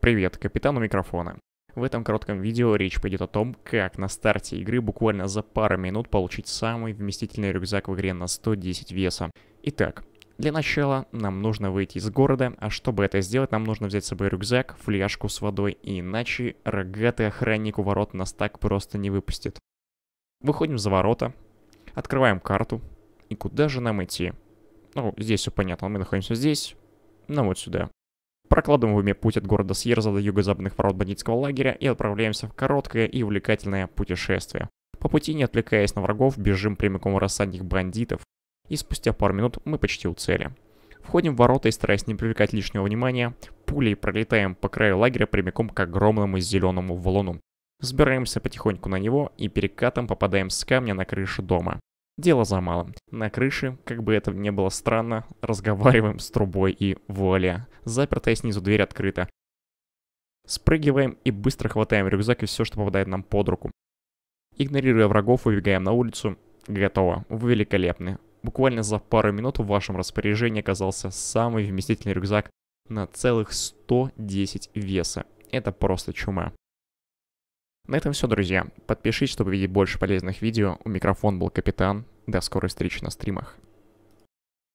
Привет, капитан у микрофона. В этом коротком видео речь пойдет о том, как на старте игры буквально за пару минут получить самый вместительный рюкзак в игре на 110 веса. Итак, для начала нам нужно выйти из города, а чтобы это сделать, нам нужно взять с собой рюкзак, фляжку с водой, иначе рогатый охранник у ворот нас так просто не выпустит. Выходим за ворота, открываем карту, и куда же нам идти? Ну, здесь все понятно, мы находимся здесь, ну вот сюда. Прокладываем в уме путь от города Сьерза до юго-западных ворот бандитского лагеря и отправляемся в короткое и увлекательное путешествие. По пути, не отвлекаясь на врагов, бежим прямиком в рассадник бандитов, и спустя пару минут мы почти у цели. Входим в ворота и, стараясь не привлекать лишнего внимания, пулей пролетаем по краю лагеря прямиком к огромному зеленому валуну. Сбираемся потихоньку на него и перекатом попадаем с камня на крышу дома. Дело за малым. На крыше, как бы это ни было странно, разговариваем с трубой и вуаля. Запертая снизу дверь открыта. Спрыгиваем и быстро хватаем рюкзак и все, что попадает нам под руку. Игнорируя врагов, выбегаем на улицу. Готово. Вы великолепны. Буквально за пару минут в вашем распоряжении оказался самый вместительный рюкзак на целых 110 веса. Это просто чума. На этом все, друзья. Подпишись, чтобы видеть больше полезных видео. У микрофона был Капитан. До скорой встречи на стримах.